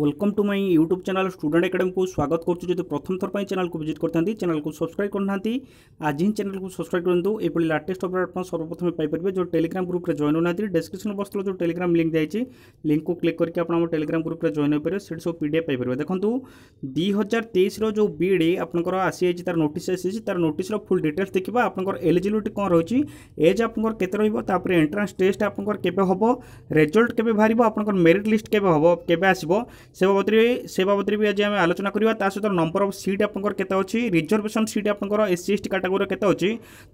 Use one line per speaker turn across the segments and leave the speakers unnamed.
welcome to my YouTube channel student academy স্বাগত করছি যদি প্রথম থর পাই চ্যানেলকে ভিজিট করতে চ্যানেলকে সবসক্রাইব করুনাহান্তি আজ হি চ্যানেলকে সবসক্রাইব করতু এইভাবে লাটেস্ট অপডেট আপনার সর্বপ্রথমে পাইপারে যে টেলিগ্রাম গ্রুপে জয়েন হোনা ডেসক্রিপশন বক্স তলে যে টেলিগ্রাম লিঙ্ক দিয়েছি লিঙ্কু ক্লিক করি আপনার আমার টেলিগ্রাম গ্রুপে জয়েন হয়ে সেটি সব পিডিএফ পাইপারে দেখুন দুই হাজার তেইশর যে বিডি আপনার আসিযাই তার নোটিস আসিছে তার নোটিসর ফুল ডিটেলস দেখবা আপনার এলিজিবিলিটি কম রয়েছে এজ আপনার কেতে রহব তাপরে এন্ট্রান্স টেস্ট আপনার কেবে হব রেজল্ট কেবে বাহার আপনার মেরিট লিস্ট কেবে হব কেবে আসবে সে বাবদরে সে বাবদরে বি আজ আমি আলোচনা করা তা সহ নম্বর অফ সিট আপনার কেতে অছি রিজর্ভেসন সিট আপনার S C S T category কেতে অছি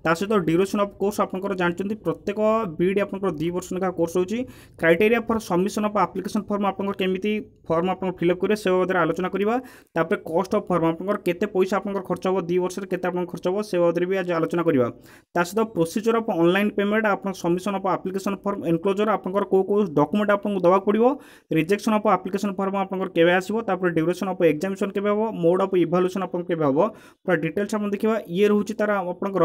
তা সহ ডিউরেসন অফ কোর্স আপনার জাঁচান প্রত্যেক বিড আপনার দুই বর্ষ লেখা কোর্স হচ্ছে criteria for submission of application form আপনার কেমিতি ফর্ম আপনার ফিলঅপ করবে সে বাবদরে আলোচনা করা তাপরে কস্ট অফ ফর্ম আপনার কেতে পয়সা আপনার খরচ হব দুই বর্ষের কেতে আপনার খরচ হব সে বাবদরে বি আজ আলোচনা করা তা সহ প্রোসিজর অফ অনলাইন পেমেন্ট আপনার submission of application form enclosure আপনার কেউ কেউ ডকুমেন্ট আপনার দেওয়া পড়ব রিজেকশন অফ আপ্লিকেসন ফর্ম আপনক কেবে আসিবো তাৰ পৰা ডিউৰেশন অফ এক্সামিনেশ্বন কেবে হব মড অফ ইভলুচন আপোনক কেবে হব পৰ ডিটেলছ আম দেখিব ইয়া ৰহুচি たら আপোনকৰ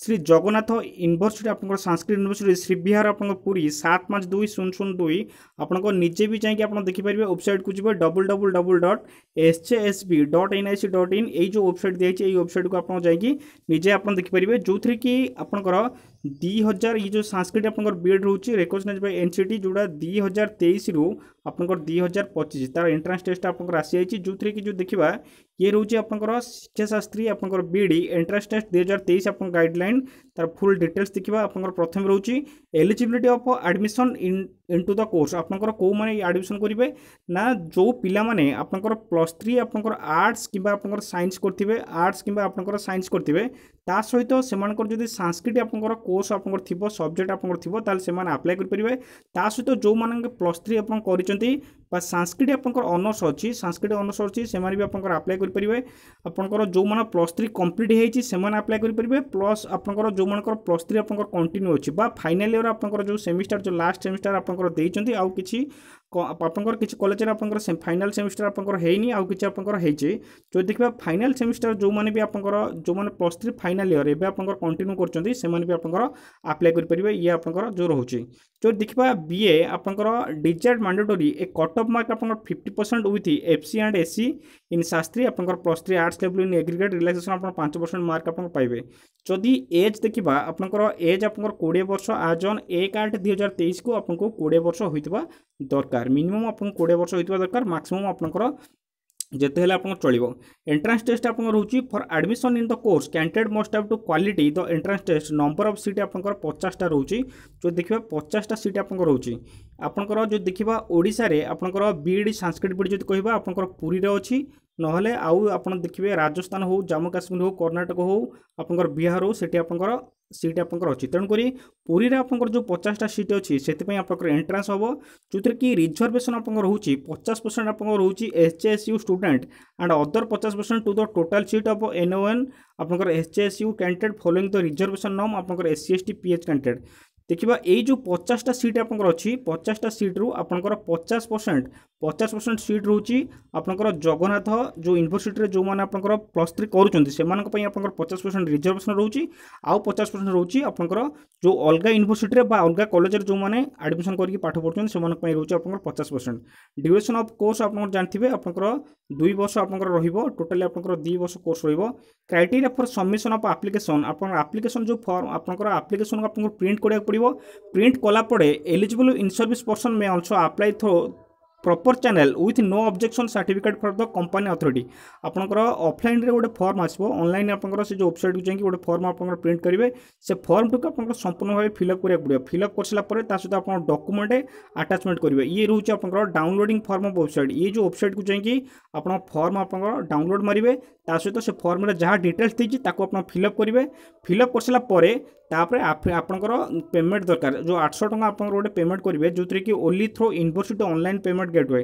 শ্রী জগন্নাথ ইউনিভার্সিটি আপোনকৰ সংস্কৃত ইউনিভার্সিটি শ্রীবিহৰ আপোনক পুরি 752002 আপোনক নিজেবি যাইকি আপোন দেখিব পৰিব ওয়েবসাইট কুজিব www.hssp.inhc.in এই যে ওয়েবসাইট দিছে এই ওয়েবসাইটক আপোন যাইকি নিজে আপোন দেখিব পৰিব যো ত্ৰি কি আপোনকৰ 2000 এই যে সংস্কৃত আপোনৰ বিড ৰহুচি ৰিকগনাইজড বাই এনসিটি যোডা 2023 ৰু আপনক 2025 তার ইন্টারন টেস্ট আপনক আসি আইচি জউ থ্রি কি জউ দেখিবা কি রউচি আপনকৰ শিক্ষা শাস্ত্ৰী আপনকৰ বিডি ইন্টারন টেস্ট 2023 আপনক গাইডলাইন তার ফুল ডিটেলস দেখিবা আপনকৰ প্ৰথম রউচি eligibility of admision into the course আপনকৰ কো মানি admision কৰিবে না জউ পিলা মানে আপনকৰ +3 আপনকৰ আৰ্টছ কিবা আপনকৰ ساين্স কৰতিবে আৰ্টছ কিবা আপনকৰ ساين্স কৰতিবে তাৰ সৈতে সমান কৰ যদি সংস্কৃতি আপনকৰ কোর্স আপনকৰ থিবো subjct আপনকৰ থিবো তাৰ সৈতে মান apply কৰিবে তাৰ সৈতে জউ মানক +3 আপনকৰ চাহুଛନ୍ତି ବା ସାଂସ୍କ୍ରିଟ୍ ଆପଣଙ୍କର ଅନର୍ସ ଅଛି ସାଂସ୍କ୍ରିଟ୍ ଅନର୍ସ ଅଛି ସେମାନେ ବି ଆପଣଙ୍କର ଆପ୍ଲାଏ କରିପାରିବେ ଆପଣଙ୍କର ଯେଉଁମାନେ ପ୍ଲସ୍ ଥ୍ରୀ କମ୍ପ୍ଲିଟ୍ ହେଇଛି ସେମାନେ ଆପ୍ଲାଏ କରିପାରିବେ ପ୍ଲସ୍ ଆପଣଙ୍କର ଯେଉଁମାନଙ୍କର ପ୍ଲସ୍ ଥ୍ରୀ ଆପଣଙ୍କର କଣ୍ଟିନ୍ୟୁ ଅଛି ବା ଫାଇନାଲ୍ ଇୟର୍ ଆପଣଙ୍କର ଯେଉଁ ସେମିଷ୍ଟାର ଯେଉଁ ଲାଷ୍ଟ ସେମିଷ୍ଟାର ଆପଣଙ୍କର ଦେଇଛନ୍ତି ଆଉ କିଛି ଆପଣଙ୍କର କିଛି କଲେଜରେ ଆପଣଙ୍କର ଫାଇନାଲ୍ ସେମିଷ୍ଟର ଆପଣଙ୍କର ହେଇନି ଆଉ କିଛି ଆପଣଙ୍କର ହେଇଛି ଯଦି ଦେଖିବା ଫାଇନାଲ୍ ସେମିଷ୍ଟର ଯେଉଁମାନେ ବି ଆପଣଙ୍କର ଯେଉଁମାନେ ପ୍ଲସ୍ ଥ୍ରୀ ଫାଇନାଲ୍ ଇୟର୍ ଏବେ ଆପଣଙ୍କର କଣ୍ଟିନ୍ୟୁ କରୁଛନ୍ତି ସେମାନେ ବି ଆପଣଙ୍କର ଆପ୍ଲାଏ କରିପାରିବେ ଇଏ ଆପଣଙ୍କର ଯେଉଁ ରହୁଛି ଯଦି ଦେଖିବା ବିଏ ଆପଣଙ୍କର ଡିଜାର୍ଟ ମାଣ୍ଡେଟୋରୀ ଏ କଟ୍ ଅଫ୍ ମାର୍କ ଆପଣଙ୍କର fifty percent with F C and S C in Shastri আপনার plus three arts level in aggregate relaxation আপনার পাঁচ পরসেন্ট মার্ক আপনার পাইবে যদি এজ দেখা আপনার এজ আপনার কোড়িয়ে বর্ষ আজ অন এক আট দুই হাজার তেইশ কু আপনার কোড়িয়ে বর্ষ হয়ে দরকার মিনিমম আপনার কোড়িয়ে বর্ষ হয়ে দরকার মাক্সিমম আপনার ଯେତେ ହେଲେ ଆପଣଙ୍କ ଚଳିବ ଏଣ୍ଟ୍ରାନ୍ସ ଟେଷ୍ଟ ଆପଣଙ୍କ ରହୁଛି for admission in the course candidate must have to quality the entrance test number of seat ଆପଣଙ୍କର ପଚାଶଟା ରହୁଛି ଯଦି ଦେଖିବା ପଚାଶଟା ସିଟ୍ ଆପଣଙ୍କର ରହୁଛି ଆପଣଙ୍କର ଯଦି ଦେଖିବା ଓଡ଼ିଶାରେ ଆପଣଙ୍କର ବିଇଡ଼ି ସାଂସ୍କ୍ରିଟ ବିଇଡ଼ି ଯଦି କହିବା ଆପଣଙ୍କର ପୁରୀରେ ଅଛି ନହେଲେ ଆଉ ଆପଣ ଦେଖିବେ ରାଜସ୍ଥାନ ହେଉ ଜାମ୍ମୁ କାଶ୍ମୀର ହେଉ କର୍ଣ୍ଣାଟକ ହେଉ ଆପଣଙ୍କର ବିହାର ହେଉ ସେଠି ଆପଣଙ୍କର ସିଟ୍ ଆପଣଙ୍କର ଅଛି ତେଣୁକରି ପୁରୀରେ ଆପଣଙ୍କର ଯେଉଁ ପଚାଶଟା ସିଟ୍ ଅଛି ସେଥିପାଇଁ ଆପଣଙ୍କର ଏଣ୍ଟ୍ରାନ୍ସ ହେବ ଯେଉଁଥିରେ କି ରିଜର୍ଭେସନ୍ ଆପଣଙ୍କର ରହୁଛି ପଚାଶ ପରସେଣ୍ଟ ଆପଣଙ୍କର ରହୁଛି H S U student and other ପଚାଶ percent to the total seat ହେବ ଏନ୍ ଓ ଏନ୍ ଆପଣଙ୍କର H S U candidate following the reservation ନମ୍ ଆପଣଙ୍କର S C S T P H candidate ଦେଖିବା ଏଇ ଯେଉଁ ପଚାଶଟା ସିଟ୍ ଆପଣଙ୍କର ଅଛି ପଚାଶଟା ସିଟ୍ରୁ ଆପଣଙ୍କର ପଚାଶ ପରସେଣ୍ଟ ପଚାଶ ପରସେଣ୍ଟ ସିଟ୍ ରହୁଛି ଆପଣଙ୍କର ଜଗନ୍ନାଥ ଯେଉଁ ୟୁନିଭର୍ସିଟିରେ ଯେଉଁମାନେ ଆପଣଙ୍କର ପ୍ଲସ୍ ଥ୍ରୀ କରୁଛନ୍ତି ସେମାନଙ୍କ ପାଇଁ ଆପଣଙ୍କର ପଚାଶ ପରସେଣ୍ଟ ରିଜର୍ଭେସନ୍ ରହୁଛି ଆଉ ପଚାଶ ପରସେଣ୍ଟ ରହୁଛି ଆପଣଙ୍କର ଯେଉଁ ଅଲଗା ୟୁନିଭର୍ସିଟିରେ ବା ଅଲଗା କଲେଜରେ ଯେଉଁମାନେ ଆଡ଼ମିସନ୍ କରିକି ପାଠ ପଢ଼ୁଛନ୍ତି ସେମାନଙ୍କ ପାଇଁ ରହୁଛି ଆପଣଙ୍କର ପଚାଶ ପରସେଣ୍ଟ ଡ୍ୟୁରେସନ୍ ଅଫ୍ କୋର୍ସ ଆପଣଙ୍କର ଜାଣିଥିବେ ଆପଣଙ୍କର ଦୁଇ ବର୍ଷ ଆପଣଙ୍କର ରହିବ ଟୋଟାଲି ଆପଣଙ୍କର ଦୁଇ ବର୍ଷ କୋର୍ସ ରହିବ criteria for submission of application ଆପଣଙ୍କର ଆପ୍ଲିକେସନ୍ ଯେଉଁ ଫର୍ମ ଆପଣଙ୍କର ଆପ୍ଲିକେସନ୍କୁ ଆପଣଙ୍କୁ ପ୍ରିଣ୍ଟ କରିବାକୁ পড়িব প্রিন্ট কলাপরে eligible in service person may also apply through proper channel with no objection certificate for the company authority আপনার অফলাইনে গোটে ফর্ম আসব অনলাইন আপনার সে যে ওয়েবসাইট যাই গোটে ফর্ম আপনার প্রিন্ট করবে সে ফর্মটিকে আপনার সম্পূর্ণ ভাবে ফিল আপ করা পড়ে ফিল আপ করসারা পরে তা সহ আপনার ডকুমেন্ট আটাচমেন্ট করবে ইয়ে রয়েছে আপনার ডাউনলোডিং ফর্ম অফ ওয়েবসাইট ইয়ে যে ওয়েবসাইট যাই আপনার ফর্ম আপনার ডাউনলোড মারবে তা সহ সে ফর্মরে যা ডিটেলস দিয়েছি তাকে আপনার ফিল আপ করবে ফিল আপ করসারা পরে तापर आप पेमेंट दरकार जो आठ सौ टाँग आप गोटे पेमेंट करेंगे जो थी only through university online payment gate हुए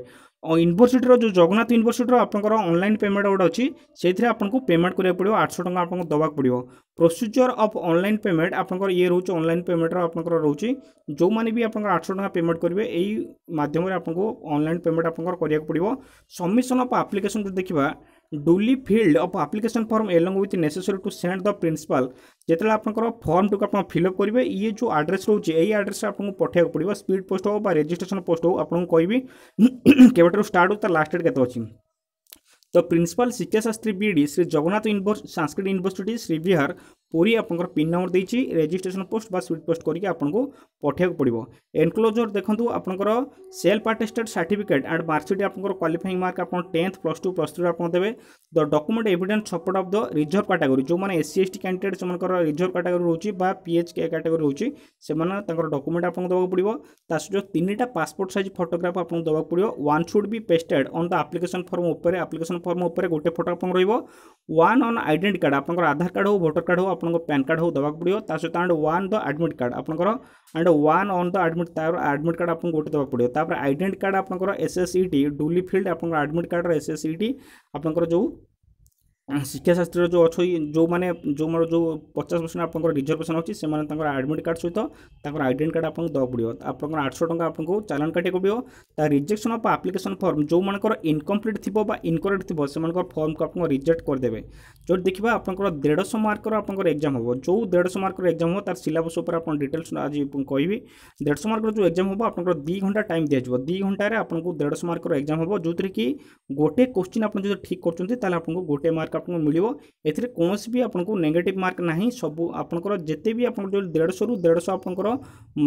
यूनिभर्सीटर जो जगन्नाथ यूनिभर्सीटर आपंकर अनलाइन पेमेंट गोटे अच्छी से आपको पेमेंट कराया पड़ो सौ टाँग आपको देवाक पड़ो प्रोसीजर अफ अनल पेमेंट आप ये रोच अनलाइन पेमेंट आपंकर रोचे जो मैंने भी आप आठ सौ टाँग पेमेंट करेंगे यही मध्यम आपको अनलाइन पेमेंट आपको पड़ो सबमिशन अफ आप्लिकेसन जो देखा duly filled of application form along with necessary to send the principal जिते आपर फर्म टू आप फिलअप करेंगे ये जो आड्रेस रोचे यही आड्रेस आपको पठाइक पड़ा स्पीड पोस्ट हो रेजिट्रेसन पोस्ट हो आपको कह केवटर स्टार्ट हो तार लास्ट डेट के अच्छी तो principal Shikshashastri B D Shri Jagannath universe Sanskrit university Vihar Puri आपंकर पिन नंबर देती रेजिट्रेसन पोस्ट बा स्विट पोस्ट करके आपको पठाइक पड़ो एनक्लोजर देखो आपंकर self attested certificate and marksheet आपंकर क्वालिफाइंग मार्क आप tenth plus two plus three आप देते the document evidence support of the reserve category जो मैंने S C S T candidate से रिजर्व कैटेगोरी रोचे पीएच के कैटेगोरी रोचे से डकुमेंट आपको देवा पड़ो ता सहित पासपोर्ट सैज फटोग्राफ आपको देवा पड़ो one should be pasted on the application form उपर आप्लिकेसन फर्म उपरे गोटे फटो आप रोक वन ऑन आईडेट कार्ड आप आधार कार्ड हो भोटर कार्ड हो आप पैन कार्ड हो देवा पड़ो सहित and one the admit card आप and one on the admit तार आडमिट कार्ड आपको गोटे देवा पड़ो तपर आईडेट कार्ड आप S S E duly filled आप आडमिट कार्ड रस एस इ आप जो সি কে শাস্ত্রৰ যো অছই যো মানে যো মৰ যো 50 প্ৰশ্ন আপোনাক ৰিজাৰভেচন হ'ছি সেমান তং এডমিট কাৰ্ড সৈত তং আইডেন্টিটি কাৰ্ড আপোনক দব দিও আপোনাক 800 টকা আপোনক চালান কাটিক দিও তা ৰিজেকচন অফ এপ্লিকেচন ফৰ্ম যো মানে কৰ ইনকমপ্লিট থিব বা ইনকৰেক্ট থিব সেমান ফৰ্ম কা আপোনক ৰিজেক্ট কৰ দেবে যো দেখিব আপোনাক 150 মার্কৰ আপোনাক এক্সাম হব যো 150 মার্কৰ এক্সাম হব তাৰ সিলেবাস ওপৰ আপোন ডিটেলছ আজি কৈবি 150 মার্কৰ যো এক্সাম হব আপোনাক 2 ঘণ্টা টাইম দিয়া দিব 2 ঘণ্টাৰে আপোনাক 150 মার্কৰ এক্সাম হব যো তৰ কি গটে কোৱেশ্চন আপোন যে ঠিক কৰচোন তেতিয়া আপোনক গটে মার্ক आपको मिल एसी भी आपको नेगेट मार्क ना सब आपर जिते भी आप देश रू देश आप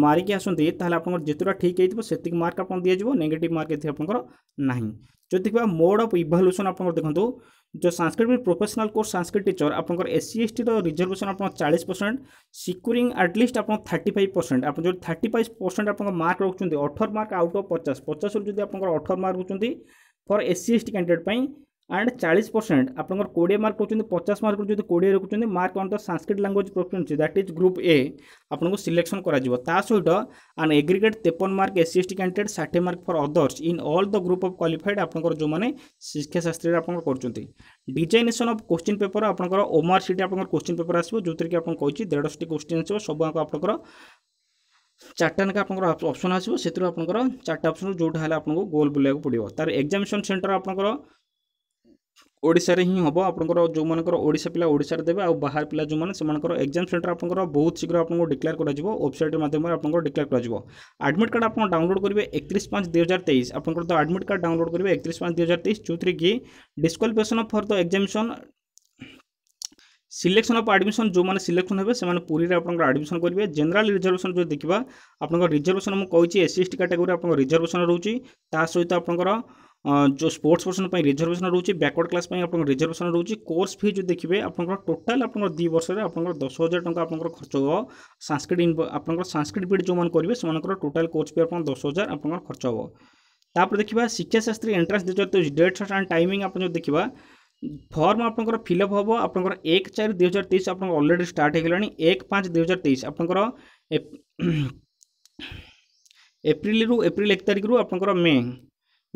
मारिक आसे आप जितना ठीक है से मार्क आप दिज्व नेगेट मार्क ये आप जो देखा मोड अफ इल्यूसन आप देखो जो Sanskrit professional course Sanskrit teacher आप S C S T reservation आप चालीस परसेंट सिक्योरी आटलिस्ट आप फाइव परसेंट आप जो थर्ट फाइव परसेंट आप मार्क रखुच्च अठर मार्क आउट अफ पचास पचास रूप आप अठर मार्क रखुच्च for S C S T candidate and ଚାଳିଶ ପରସେଣ୍ଟ ଆପଣଙ୍କର କୋଡ଼ିଏ ମାର୍କ ରଖୁଛନ୍ତି ପଚାଶ ମାର୍କ ରଖୁଛନ୍ତି କୋଡ଼ିଏ ରଖୁଛନ୍ତି mark on the Sanskrit language preference that is group A ଆପଣଙ୍କୁ ସିଲେକ୍ସନ୍ କରାଯିବ ତା ସହିତ ଆଣ୍ଡ ଏଗ୍ରିଗେଟ୍ ତେପନ mark S C S T candidate ଷାଠିଏ mark for others in all the group of qualified ଆପଣଙ୍କର ଯେଉଁମାନେ ଶିକ୍ଷାଶାସ୍ତ୍ରୀରେ ଆପଣଙ୍କର କରୁଛନ୍ତି ଡିଜାଇନେସନ୍ ଅଫ୍ କୋଶ୍ଚିନ୍ ପେପର୍ ଆପଣଙ୍କର ଓମାର୍ ସିଟି ଆପଣଙ୍କର କୋଶ୍ଚିନ୍ ପେପର୍ ଆସିବ ଯେଉଁଥିରେ କି ଆପଣ କହିଛି ଦେଢ଼ଶହଟି କୋଶ୍ଚିନ୍ ଆସିବ ସବୁଯାକ ଆପଣଙ୍କର ଚାରିଟା ଲେଖା ଆପଣଙ୍କର ଅପସନ୍ ଆସିବ ସେଥିରୁ ଆପଣଙ୍କର ଚାରିଟା ଅପସନ୍ରୁ ଯେଉଁଟା ହେଲେ ଆପଣଙ୍କୁ ଗୋଲ୍ ବୁଲିବାକୁ ପଡ଼ିବ ତା'ର ଏକ୍ଜାମିନେସନ୍ ସେଣ୍ଟର ଆପଣଙ୍କର ଓଡ଼ିଶାରେ ହିଁ ହେବ ଆପଣଙ୍କର ଯେଉଁମାନଙ୍କର ଓଡ଼ିଶା ପିଲା ଓଡ଼ିଶାରେ ଦେବେ ଆଉ ବାହାର ପିଲା ଯେଉଁମାନେ ସେମାନଙ୍କର ଏକ୍ଜାମ୍ ସେଣ୍ଟର ଆପଣଙ୍କର ବହୁତ ଶୀଘ୍ର ଆପଣଙ୍କୁ ଡିକ୍ଲେୟାର କରାଯିବ ୱେବସାଇଟ୍ ମାଧ୍ୟମରେ ଆପଣଙ୍କର ଡିକ୍ଲେୟାର କରାଯିବ ଆଡ଼ମିଟ୍ କାର୍ଡ଼ ଆପଣ ଡାଉନଲୋଡ଼ କରିବେ ଏକତିରିଶ ପାଞ୍ଚ ଦୁଇ ହଜାର ତେଇଶ ଆପଣଙ୍କର ତ ଆଡ଼ମିଟ୍ କାର୍ଡ଼ ଡାଉନଲୋଡ଼ କରିବେ ଏକତିରିଶ ପାଞ୍ଚ ଦୁଇ ହଜାର ତେଇଶ ଯେଉଁଥିରେ କି disqualification for the examination selection of admission जो मैंने सिलेक्शन हे से पूरी आप आडमिशन करेंगे जेनेल रिजर्वेशन जो देखा आपको रिजर्वेशन मुझे S C S T category आप रिजर्वेशन रोचे ता सहित आपंकर जो स्पोर्ट्स पर्सन रिजर्भेसन रोचे ବ୍ୟାକୱାର୍ଡ଼ କ୍ଲାସ୍ ପାଇଁ ଆପଣଙ୍କର ରିଜର୍ଭେସନ୍ ରହୁଛି କୋର୍ସ ଫି ଯେଉଁ ଦେଖିବେ ଆପଣଙ୍କର ଟୋଟାଲ୍ ଆପଣଙ୍କର ଦୁଇ ବର୍ଷରେ ଆପଣଙ୍କର ଦଶ ହଜାର ଟଙ୍କା ଆପଣଙ୍କର ଖର୍ଚ୍ଚ ହେବ ସାଂସ୍କ୍ରିଟ୍ ଆପଣଙ୍କର ସାଂସ୍କ୍ରିଟ୍ ପିରିୟଡ଼ ଯେଉଁମାନେ କରିବେ ସେମାନଙ୍କର ଟୋଟାଲ୍ କୋର୍ସ ଫି ଆପଣଙ୍କର ଦଶ ହଜାର ଆପଣଙ୍କର ଖର୍ଚ୍ଚ ହେବ ତାପରେ ଦେଖିବା ଶିକ୍ଷାଶାସ୍ତ୍ରୀ ଏଣ୍ଟ୍ରାନ୍ସ ଦୁଇ ହଜାର ତେଇଶ ଡେଟ୍ ଆଣ୍ଡ ଟାଇମିଂ ଆପଣ ଯଦି ଦେଖିବା ଫର୍ମ ଆପଣଙ୍କର ଫିଲ୍ଅପ୍ ହେବ ଆପଣଙ୍କର ଏକ ଚାରି ଦୁଇ ହଜାର ତେଇଶ ଆପଣଙ୍କର ଅଲରେଡ଼ି ଷ୍ଟାର୍ଟ ହୋଇଗଲାଣି ଏକ ପାଞ୍ଚ ଦୁଇ ହଜାର ତେଇଶ ଆପଣଙ୍କର ଏପ୍ରିଲରୁ ଏପ୍ରିଲ ଏକ ତାରିଖରୁ ଆପଣଙ୍କର ମେ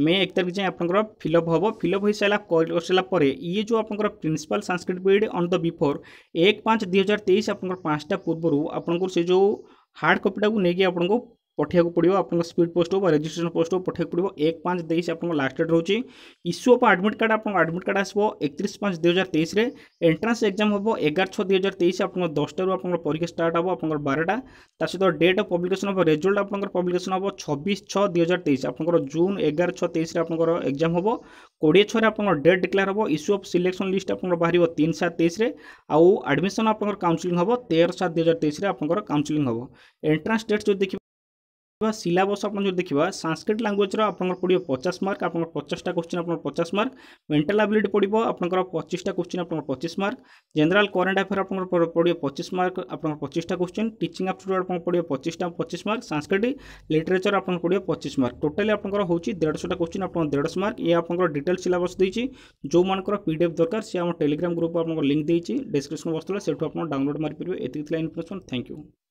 मे एक तारीख जाए आपर फिलअप हम फिलअप हो सारापर ये जो आप principal Sanskrit period on the before एक पाँच दुई हजार तेईस आप पूर्व आपको से जो हार्ड कपिटा को लेकिन आपको ପଠାଇବାକୁ ପଡ଼ିବ ଆପଣଙ୍କ ସ୍ପିଡ଼ ପୋଷ୍ଟ ହେଉ ବା ରେଜିଷ୍ଟ୍ରେସନ ପୋଷ୍ଟ ହେଉ ପଠାଇବାକୁ ପଡ଼ିବ ଏକ ପାଞ୍ଚ ତେଇଶ ଆପଣଙ୍କ ଲାଷ୍ଟ ଡେଟ୍ ରହୁଛି ଇସ୍ୟୁ ଅଫ୍ ଆଡ଼ମିଟ୍ କାର୍ଡ଼ ଆପଣଙ୍କ ଆଡ଼ମିଟ୍ କାର୍ଡ଼ ଆସିବ ଏକତିରିଶ ପାଞ୍ଚ ଦୁଇ ହଜାର ତେଇଶରେ ଏଣ୍ଟ୍ରାନ୍ସ ଏକ୍ଜାମ୍ ହେବ ଏଗାର ଛଅ ଦୁଇ ହଜାର ତେଇଶ ଆପଣଙ୍କ ଦଶଟାରୁ ଆପଣଙ୍କର ପରୀକ୍ଷା ଷ୍ଟାର୍ଟ ହେବ ଆପଣଙ୍କର ବାରଟା ତା ସହିତ ଡେଟ୍ ଅଫ୍ ପବ୍ଲିକେସନ୍ ହେବ ରେଜଲ୍ଟ ଆପଣଙ୍କର ପବ୍ଲିକେସନ୍ ହେବ ଛବିଶ ଛଅ ଦୁଇ ହଜାର ତେଇଶ ଆପଣଙ୍କର ଜୁନ୍ ଏଗାର ଛଅ ତେଇଶରେ ଆପଣଙ୍କର ଏକ୍ଜାମ୍ ହେବ କୋଡ଼ିଏ ଛଅରେ ଆପଣଙ୍କର ଡେଟ୍ ଡିକ୍ଲେୟାର ହେବ ଇସ୍ୟୁ ଅଫ୍ ସିଲେକ୍ସନ୍ ଲିଷ୍ଟ ଆପଣଙ୍କର ବାହାରିବ ତିନି ସାତ ତେଇଶରେ ଆଉ ଆଡ଼ମିସନ୍ ଆପଣଙ୍କର କାଉନସିଲିଂ ହେବ ତେର ସାତ ଦୁଇ ହଜାର ତେଇଶରେ ଆପଣଙ୍କର କାଉନସିଲିଂ ହେବ ଏଣ୍ଟ୍ରାନ୍ସ ଡେଟ୍ ଯଦି ଦେଖିବେ সিলাবস আপনার যদি দেখবা সাংস্ক্রিট ল্যাঙ্গুয়েজর আপনার পড়ব পচাশ মার্ক আপনার পচাশটা কোশ্চিন আপনার পচাশ মার্ক মেন্টাল আবিলিটি পড়ব আপনার পঁচিশটা কোশ্চিন আপনার পঁচিশ মার্ক জেনারেল করেন্ট আফেয়ার আপনার পড়ব পঁচিশ মার্ক আপনার পঁচিশটা কোশ্চিন টিচিং আপ্টিটিউড আপনার পড়ব পঁচিশটা পঁচিশ মার্ক সাংস্ক্রিট লিটরেচর আপনার পড়ব পঁচিশ মার্ক টোটালি আপনার হচ্ছে দেড়শটা কোশ্চিন আপনার দেড়শ মার্ক ইয়ে আপনার ডিটেল সিলাবস দিয়েছি ଯେଉଁମାନଙ୍କର ପି ଡି ଏଫ୍ ଦରକାର ସେ ଆମ ଟେଲିଗ୍ରାମ ଗ୍ରୁପ୍ ଆପଣଙ୍କ ଲିଙ୍କ୍ ଦେଇଛି ଡିସ୍କ୍ରିପସନ୍ ବକ୍ସ ଥିଲା ସେଠୁ ଆପଣ ଡାଉନଲୋଡ଼ ମାରିପାରିବେ ଏତିକି ଥିଲା ଇନଫର୍ମେସନ୍ ଥ୍ୟାଙ୍କ ୟୁ